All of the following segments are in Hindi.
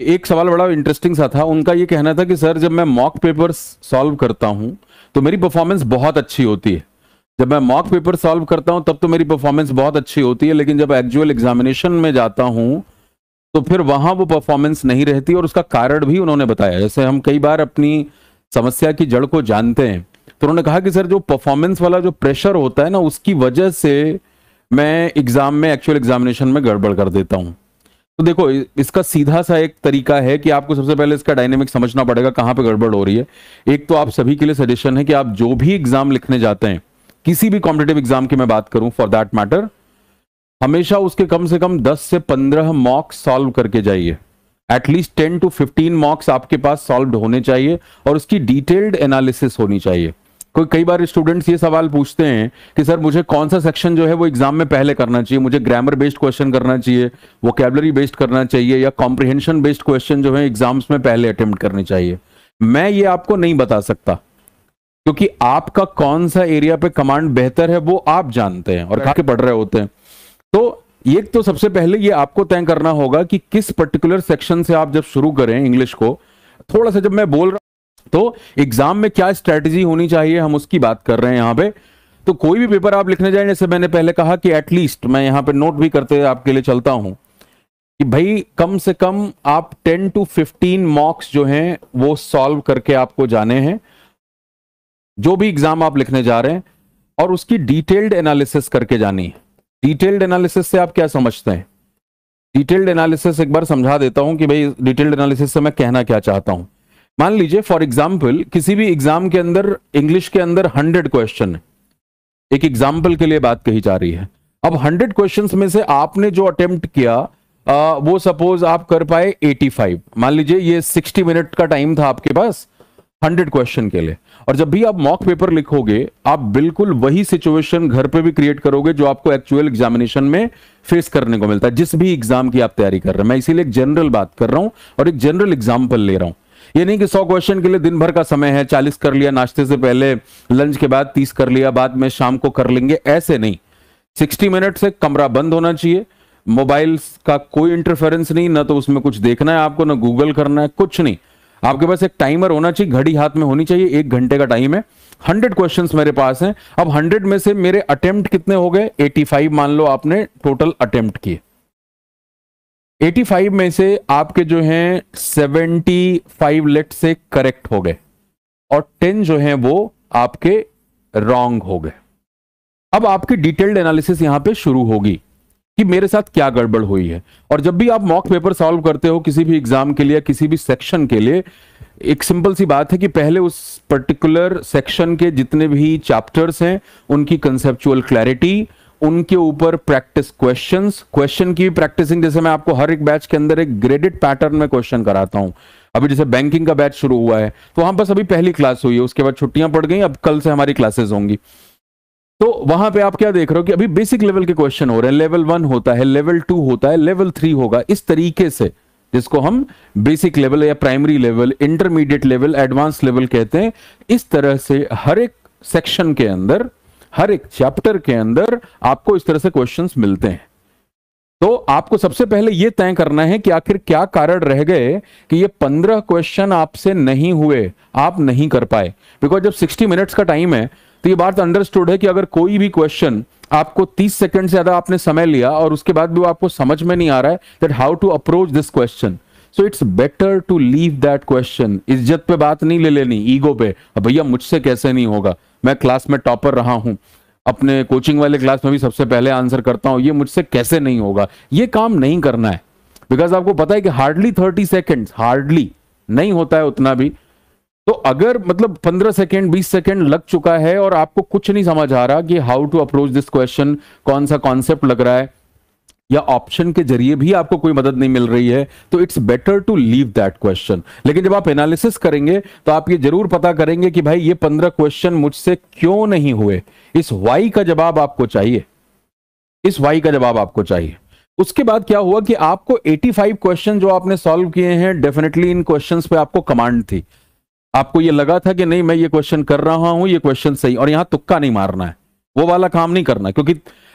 एक सवाल बड़ा इंटरेस्टिंग सा था उनका ये कहना था कि सर जब मैं मॉक पेपर सॉल्व करता हूं तो मेरी परफॉर्मेंस बहुत अच्छी होती है जब मैं मॉक पेपर सॉल्व करता हूं तब तो मेरी परफॉर्मेंस बहुत अच्छी होती है लेकिन जब एक्चुअल एग्जामिनेशन में जाता हूं तो फिर वहां वो परफॉर्मेंस नहीं रहती और उसका कारण भी उन्होंने बताया जैसे हम कई बार अपनी समस्या की जड़ को जानते हैं तो उन्होंने कहा कि सर जो परफॉर्मेंस वाला जो प्रेशर होता है ना उसकी वजह से मैं एग्ज़ाम में एक्चुअल एग्जामिनेशन में गड़बड़ कर देता हूँ तो देखो इसका सीधा सा एक तरीका है कि आपको सबसे पहले इसका डायनेमिक समझना पड़ेगा कहां पे गड़बड़ हो रही है एक तो आप सभी के लिए सजेशन है कि आप जो भी एग्जाम लिखने जाते हैं किसी भी कॉम्पिटेटिव एग्जाम की मैं बात करूं फॉर दैट मैटर हमेशा उसके कम से कम 10 से 15 मॉक्स सॉल्व करके जाइए at least ten to fifteen mocks आपके पास सॉल्व होने चाहिए और उसकी डिटेल्ड एनालिसिस होनी चाहिए कोई कई बार स्टूडेंट्स ये सवाल पूछते हैं कि सर मुझे कौन सा सेक्शन जो है वो एग्जाम में पहले करना चाहिए मुझे ग्रामर बेस्ड क्वेश्चन करना चाहिए वो कैबलरी बेस्ड करना चाहिए या कॉम्प्रिहेंशन बेस्ड क्वेश्चन जो है एग्जाम्स में पहले अटेम्प्ट करने चाहिए मैं ये आपको नहीं बता सकता क्योंकि आपका कौन सा एरिया पे कमांड बेहतर है वो आप जानते हैं और खा पढ़ रहे होते हैं तो ये तो सबसे पहले ये आपको तय करना होगा कि किस पर्टिकुलर सेक्शन से आप जब शुरू करें इंग्लिश को थोड़ा सा जब मैं बोल रहा तो एग्जाम में क्या स्ट्रेटेजी होनी चाहिए हम उसकी बात कर रहे हैं यहां पे तो कोई भी पेपर आप लिखने जाए जैसे मैंने पहले कहा कि एटलीस्ट मैं यहां पे नोट भी करते आपके लिए चलता हूं कि भाई कम से कम आप 10 टू 15 मॉक्स जो हैं वो सॉल्व करके आपको जाने हैं जो भी एग्जाम आप लिखने जा रहे हैं और उसकी डिटेल्ड एनालिसिस करके जानी है डिटेल्ड एनालिसिस से आप क्या समझते हैं डिटेल्ड एनालिसिस एक बार समझा देता हूं कि भाई डिटेल्ड एनालिसिस से मैं कहना क्या चाहता हूं मान लीजिए फॉर एग्जाम्पल किसी भी एग्जाम के अंदर इंग्लिश के अंदर हंड्रेड क्वेश्चन है एक एग्जाम्पल के लिए बात कही जा रही है अब हंड्रेड क्वेश्चन में से आपने जो अटेम्प्ट किया आ, वो सपोज आप कर पाए 85 मान लीजिए ये 60 मिनट का टाइम था आपके पास 100 क्वेश्चन के लिए और जब भी आप मॉक पेपर लिखोगे आप बिल्कुल वही सिचुएशन घर पे भी क्रिएट करोगे जो आपको एक्चुअल एग्जामिनेशन में फेस करने को मिलता है जिस भी एग्जाम की आप तैयारी कर रहे हैं मैं इसीलिए एक जनरल बात कर रहा हूं और एक जनरल एग्जाम्पल ले रहा हूं ये नहीं कि सौ क्वेश्चन के लिए दिन भर का समय है चालीस कर लिया नाश्ते से पहले लंच के बाद तीस कर लिया बाद में शाम को कर लेंगे ऐसे नहीं सिक्सटी मिनट से कमरा बंद होना चाहिए मोबाइल का कोई इंटरफेरेंस नहीं ना तो उसमें कुछ देखना है आपको ना गूगल करना है कुछ नहीं आपके पास एक टाइमर होना चाहिए घड़ी हाथ में होनी चाहिए एक घंटे का टाइम है हंड्रेड क्वेश्चन मेरे पास हैं अब हंड्रेड में से मेरे अटेम्प्ट कितने हो गए एटी फाइव मान लो आपने टोटल अटेम्प्ट किए 85 में से आपके जो हैं 75 लेट से करेक्ट हो गए और 10 जो हैं वो आपके रॉन्ग हो गए अब आपकी डिटेल्ड एनालिसिस यहां पे शुरू होगी कि मेरे साथ क्या गड़बड़ हुई है और जब भी आप मॉक पेपर सॉल्व करते हो किसी भी एग्जाम के लिए किसी भी सेक्शन के लिए एक सिंपल सी बात है कि पहले उस पर्टिकुलर सेक्शन के जितने भी चैप्टर्स हैं उनकी कंसेप्चुअल क्लैरिटी उनके ऊपर प्रैक्टिस क्वेश्चंस क्वेश्चन की प्रैक्टिसिंग जैसे मैं आपको हर एक बैच के अंदर एक ग्रेडेड पैटर्न में क्वेश्चन कराता हूं अभी जैसे बैंकिंग का बैच शुरू हुआ है तो वहां बस अभी पहली क्लास हुई है उसके बाद छुट्टियां पड़ गई अब कल से हमारी क्लासेस होंगी तो वहां पे आप क्या देख रहे हो कि अभी बेसिक लेवल के क्वेश्चन हो रहे हैं लेवल वन होता है लेवल टू होता है लेवल थ्री होगा इस तरीके से जिसको हम बेसिक लेवल या primary level intermediate level advance level कहते हैं इस तरह से हर एक सेक्शन के अंदर हर एक चैप्टर के अंदर आपको इस तरह से क्वेश्चंस मिलते हैं तो आपको सबसे पहले यह तय करना है कि आखिर क्या कारण रह गए कि ये पंद्रह क्वेश्चन आपसे नहीं हुए आप नहीं कर पाए बिकॉज जब सिक्सटी मिनट्स का टाइम है तो ये बात अंडरस्टूड है कि अगर कोई भी क्वेश्चन आपको 30 सेकंड से ज्यादा आपने समय लिया और उसके बाद भी वो आपको समझ में नहीं आ रहा है that how to approach this question so it's better to leave that question इज्जत पे बात नहीं ले लेनी ईगो पे भैया मुझसे कैसे नहीं होगा मैं क्लास में टॉपर रहा हूं अपने कोचिंग वाले क्लास में भी सबसे पहले आंसर करता हूं ये मुझसे कैसे नहीं होगा ये काम नहीं करना है बिकॉज आपको पता है कि हार्डली थर्टी सेकेंड हार्डली नहीं होता है उतना भी तो अगर मतलब पंद्रह सेकेंड बीस सेकेंड लग चुका है और आपको कुछ नहीं समझ आ रहा कि how to approach this question कौन सा कॉन्सेप्ट लग रहा है या ऑप्शन के जरिए भी आपको कोई मदद नहीं मिल रही है तो it's better to leave that question लेकिन जब आप एनालिसिस करेंगे तो आप ये जरूर पता करेंगे कि भाई ये पंद्रह क्वेश्चन मुझसे क्यों नहीं हुए इस वाई का जवाब आपको चाहिए इस वाई का जवाब आपको चाहिए उसके बाद क्या हुआ कि आपको 85 क्वेश्चन जो आपने सॉल्व किए हैं डेफिनेटली इन क्वेश्चंस पे आपको कमांड थी आपको ये लगा था कि नहीं मैं ये क्वेश्चन कर रहा हूं ये क्वेश्चन सही और यहां तुक्का नहीं मारना है वो वाला काम नहीं करना क्योंकि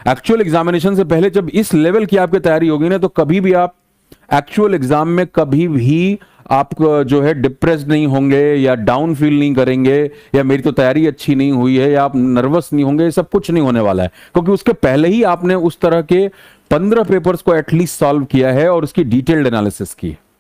एक्चुअल एग्जामिनेशन से पहले जब इस लेवल की आपकी तैयारी होगी ना तो कभी भी आप एक्चुअल एग्जाम में कभी भी आप जो है डिप्रेस नहीं होंगे या डाउन फील नहीं करेंगे या मेरी तो तैयारी अच्छी नहीं हुई है या आप नर्वस नहीं होंगे ये सब कुछ नहीं होने वाला है क्योंकि उसके पहले ही आपने उस तरह के पंद्रह पेपर्स को एटलीस्ट सॉल्व किया है और उसकी डिटेल्ड एनालिसिस की है